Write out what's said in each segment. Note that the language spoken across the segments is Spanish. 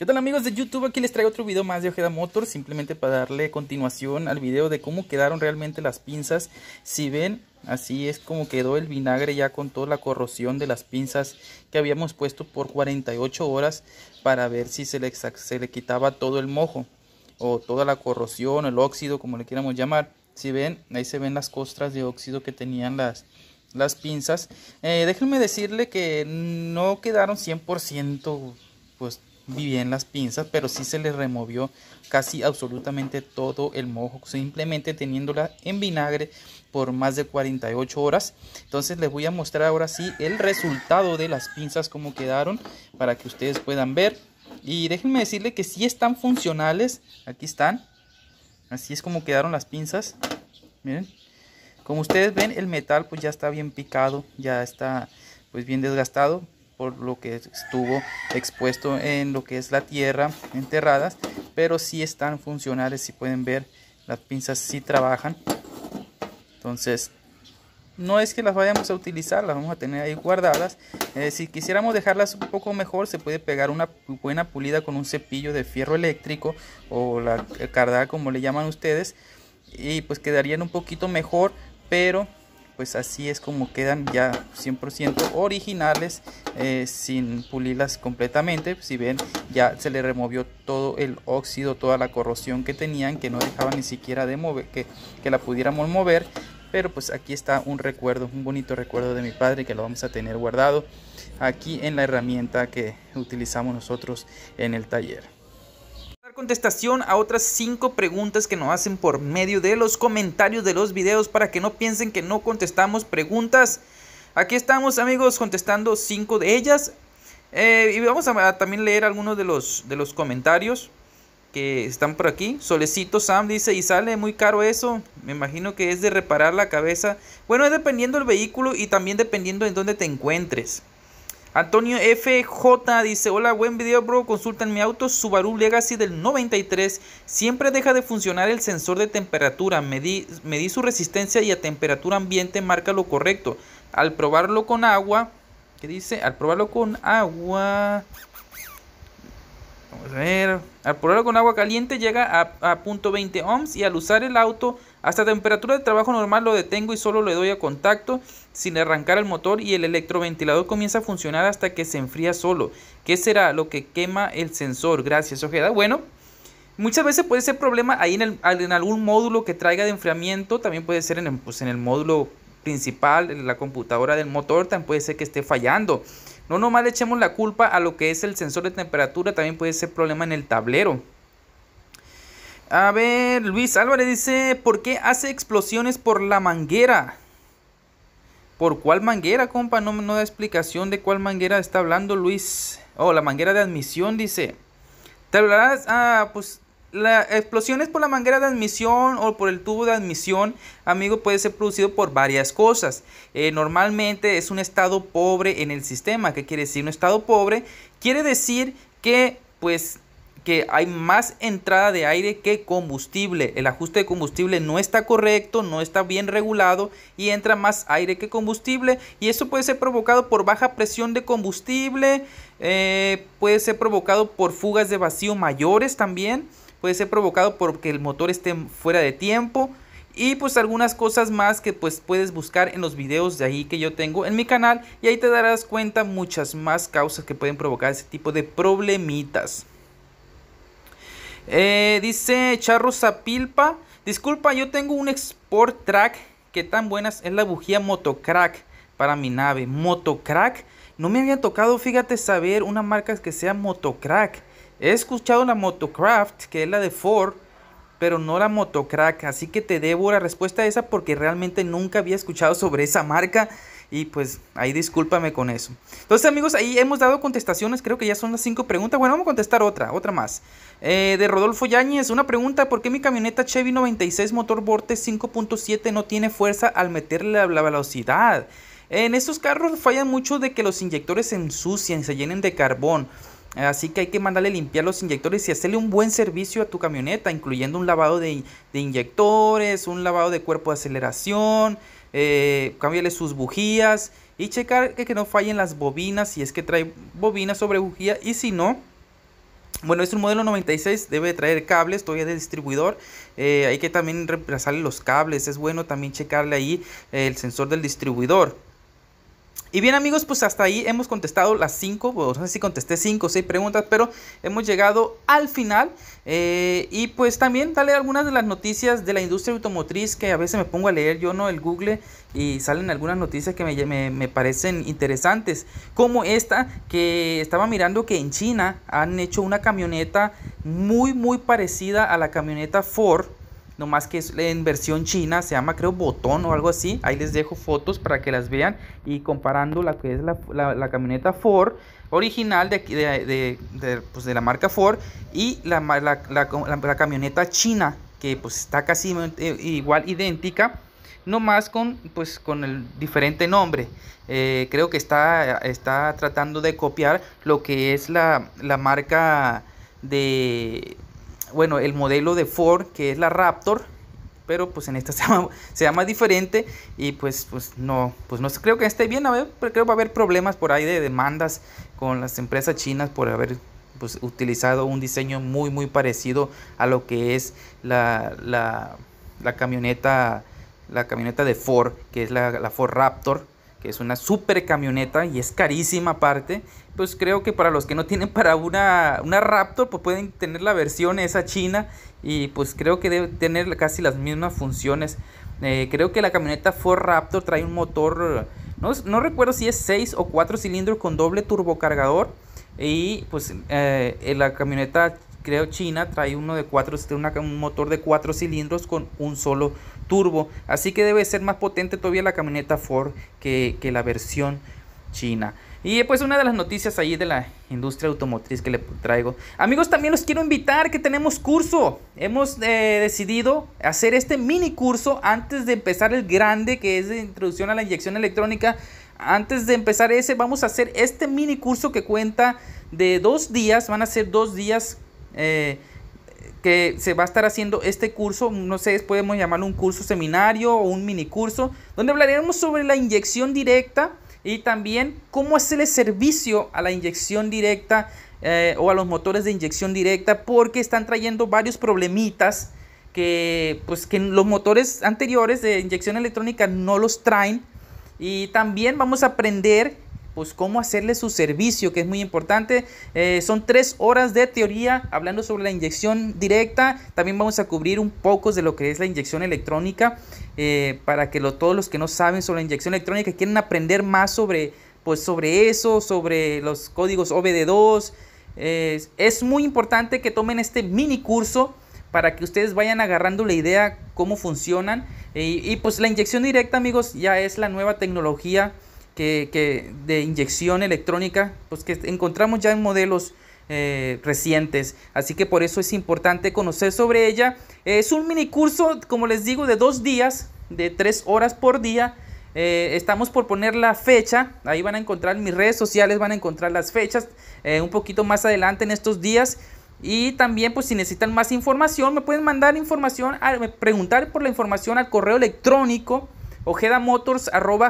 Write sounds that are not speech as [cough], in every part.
¿Qué tal amigos de YouTube? Aquí les traigo otro video más de Ojeda Motors, simplemente para darle continuación al video de cómo quedaron realmente las pinzas. Si ven, así es como quedó el vinagre ya con toda la corrosión de las pinzas que habíamos puesto por 48 horas para ver si se le, quitaba todo el mojo o toda la corrosión, el óxido, como le quieramos llamar. Si ven, ahí se ven las costras de óxido que tenían las, las pinzas. Eh, déjenme decirle que no quedaron 100% pues bien las pinzas, pero si se les removió casi absolutamente todo el mojo, simplemente teniéndola en vinagre por más de 48 horas. Entonces les voy a mostrar ahora sí el resultado de las pinzas, como quedaron, para que ustedes puedan ver. Y déjenme decirle que si están funcionales, aquí están, así es como quedaron las pinzas, miren. Como ustedes ven, el metal pues ya está bien picado, ya está pues bien desgastado, por lo que estuvo expuesto en lo que es la tierra enterradas pero si sí están funcionales si pueden ver las pinzas si sí trabajan entonces no es que las vayamos a utilizar, las vamos a tener ahí guardadas. Eh, si quisiéramos dejarlas un poco mejor, se puede pegar una buena pulida con un cepillo de fierro eléctrico o la cardada como le llaman ustedes. Y pues quedarían un poquito mejor, pero pues así es como quedan ya 100% originales eh, sin pulirlas completamente si ven ya se le removió todo el óxido toda la corrosión que tenían que no dejaba ni siquiera de mover que, que la pudiéramos mover pero pues aquí está un recuerdo, un bonito recuerdo de mi padre que lo vamos a tener guardado aquí en la herramienta que utilizamos nosotros en el taller contestación a otras 5 preguntas que nos hacen por medio de los comentarios de los videos para que no piensen que no contestamos preguntas. Aquí estamos amigos contestando 5 de ellas. Eh, y vamos a, también leer algunos de los, de los comentarios que están por aquí. Solecito Sam dice, y sale muy caro eso. Me imagino que es de reparar la cabeza. Bueno, es dependiendo del vehículo y también dependiendo en dónde te encuentres. Antonio FJ dice, hola, buen video, bro. Consultan mi auto Subaru Legacy del 93. Siempre deja de funcionar el sensor de temperatura. Medí, su resistencia y a temperatura ambiente marca lo correcto. Al probarlo con agua, ¿qué dice? Al probarlo con agua... Vamos a ver. Al probarlo con agua caliente llega a, a .20 ohms y al usar el auto hasta temperatura de trabajo normal lo detengo y solo le doy a contacto sin arrancar el motor y el electroventilador comienza a funcionar hasta que se enfría solo. ¿Qué será lo que quema el sensor? Gracias, Ojeda. Bueno, muchas veces puede ser problema ahí en, algún módulo que traiga de enfriamiento, también puede ser en el, pues, en el módulo principal, en la computadora del motor, también puede ser que esté fallando. No nomás le echemos la culpa a lo que es el sensor de temperatura, también puede ser problema en el tablero. A ver, Luis Álvarez dice, ¿por qué hace explosiones por la manguera? ¿Por cuál manguera, compa? No, no da explicación de cuál manguera está hablando Luis. Oh, la manguera de admisión, dice. ¿Te hablarás? Ah, pues la explosiones por la manguera de admisión o por el tubo de admisión, amigo, puede ser producido por varias cosas. Eh, normalmente es un estado pobre en el sistema. ¿Qué quiere decir un estado pobre? Quiere decir que, pues, que hay más entrada de aire que combustible. El ajuste de combustible no está correcto, no está bien regulado y entra más aire que combustible. Y eso puede ser provocado por baja presión de combustible, eh, puede ser provocado por fugas de vacío mayores también, puede ser provocado porque el motor esté fuera de tiempo. Y pues algunas cosas más que pues puedes buscar en los videos de ahí que yo tengo en mi canal y ahí te darás cuenta muchas más causas que pueden provocar ese tipo de problemitas. Eh, dice Charro Zapilpa. Disculpa, yo tengo un Export Track. que tan buenas es la bujía Motocrack para mi nave? Motocrack. No me había tocado, fíjate, saber una marca que sea Motocrack. He escuchado la Motocraft, que es la de Ford, pero no la Motocrack. Así que te debo la respuesta a esa porque realmente nunca había escuchado sobre esa marca. Y pues ahí discúlpame con eso. Entonces amigos, ahí hemos dado contestaciones, creo que ya son las cinco preguntas. Bueno, vamos a contestar otra, otra más. Eh, de Rodolfo Yáñez, una pregunta, ¿por qué mi camioneta Chevy 96 motor borte 5.7 no tiene fuerza al meterle la, velocidad? En estos carros fallan mucho de que los inyectores se ensucien se llenen de carbón. Así que hay que mandarle limpiar los inyectores y hacerle un buen servicio a tu camioneta, incluyendo un lavado de, de inyectores, un lavado de cuerpo de aceleración, Cambiarle eh, cámbiale sus bujías y checar que, no fallen las bobinas si es que trae bobina sobre bujía y si no bueno, es un modelo 96, debe traer cables todavía de distribuidor. Eh, hay que también reemplazarle los cables. Es bueno también checarle ahí el sensor del distribuidor. Y bien amigos, pues hasta ahí hemos contestado las 5, no sé si contesté 5 o 6 preguntas, pero hemos llegado al final. Eh, y pues también darle algunas de las noticias de la industria automotriz que a veces me pongo a leer yo no el Google y salen algunas noticias que me, me parecen interesantes, como esta que estaba mirando que en China han hecho una camioneta muy muy parecida a la camioneta Ford no más que es en versión china, se llama creo botón o algo así. Ahí les dejo fotos para que las vean. Y comparando la que es la, camioneta Ford original de, de, pues, de, la marca Ford y la, la camioneta china que pues está casi eh, igual idéntica no más con pues con el diferente nombre eh, creo que está está tratando de copiar lo que es la, la marca de bueno, el modelo de Ford, que es la Raptor, pero pues en esta [laughs] se llama, se diferente y pues, pues no, pues no creo que esté bien, creo que va a haber problemas por ahí de demandas con las empresas chinas por haber pues, utilizado un diseño muy, muy parecido a lo que es la, camioneta la camioneta de Ford, que es la, la Ford Raptor, que es una super camioneta y es carísima aparte, pues creo que para los que no tienen para una, una Raptor, pues pueden tener la versión esa china y pues creo que debe tener casi las mismas funciones. Eh, creo que la camioneta Ford Raptor trae un motor, no, recuerdo si es 6 o 4 cilindros con doble turbocargador y pues eh, la camioneta creo China, trae uno de cuatro, un motor de cuatro cilindros con un solo turbo. Así que debe ser más potente todavía la camioneta Ford que, la versión China. Y pues una de las noticias ahí de la industria automotriz que le traigo. Amigos, también los quiero invitar que tenemos curso. Hemos eh, decidido hacer este mini curso antes de empezar el grande que es de introducción a la inyección electrónica. Antes de empezar ese, vamos a hacer este mini curso que cuenta de dos días. Van a ser dos días eh, que se va a estar haciendo este curso, no sé, podemos llamarlo un curso seminario o un mini curso, donde hablaremos sobre la inyección directa y también cómo hacerle servicio a la inyección directa eh, o a los motores de inyección directa, porque están trayendo varios problemitas que, pues, que los motores anteriores de inyección electrónica no los traen. Y también vamos a aprender pues cómo hacerle su servicio, que es muy importante. Eh, son tres horas de teoría hablando sobre la inyección directa. También vamos a cubrir un poco de lo que es la inyección electrónica, eh, para que lo, todos los que no saben sobre la inyección electrónica quieren aprender más sobre, pues, sobre eso, sobre los códigos OBD2. es muy importante que tomen este mini curso para que ustedes vayan agarrando la idea cómo funcionan. y pues la inyección directa, amigos, ya es la nueva tecnología que, de inyección electrónica, pues que encontramos ya en modelos eh, recientes. Así que por eso es importante conocer sobre ella. Es un mini curso, como les digo, de dos días, de tres horas por día. Eh, estamos por poner la fecha. Ahí van a encontrar mis redes sociales, van a encontrar las fechas eh, un poquito más adelante en estos días. Y también, pues si necesitan más información, me pueden mandar información, preguntar por la información al correo electrónico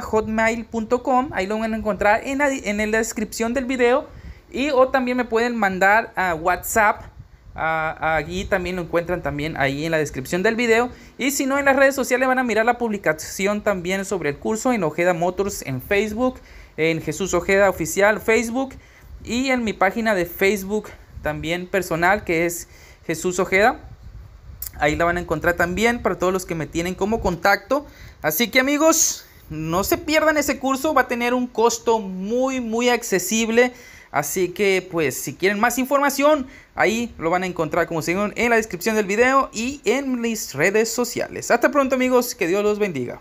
hotmail.com Ahí lo van a encontrar en la, en la descripción del video. Y o también me pueden mandar a WhatsApp. aquí también lo encuentran también ahí en la descripción del video. Y si no, en las redes sociales van a mirar la publicación también sobre el curso en Ojeda Motors en Facebook, en Jesús Ojeda Oficial Facebook y en mi página de Facebook también personal que es Jesús Ojeda. Ahí la van a encontrar también para todos los que me tienen como contacto. Así que amigos, no se pierdan ese curso. Va a tener un costo muy, muy accesible. Así que pues si quieren más información, ahí lo van a encontrar como se en la descripción del video y en mis redes sociales. Hasta pronto amigos, que Dios los bendiga.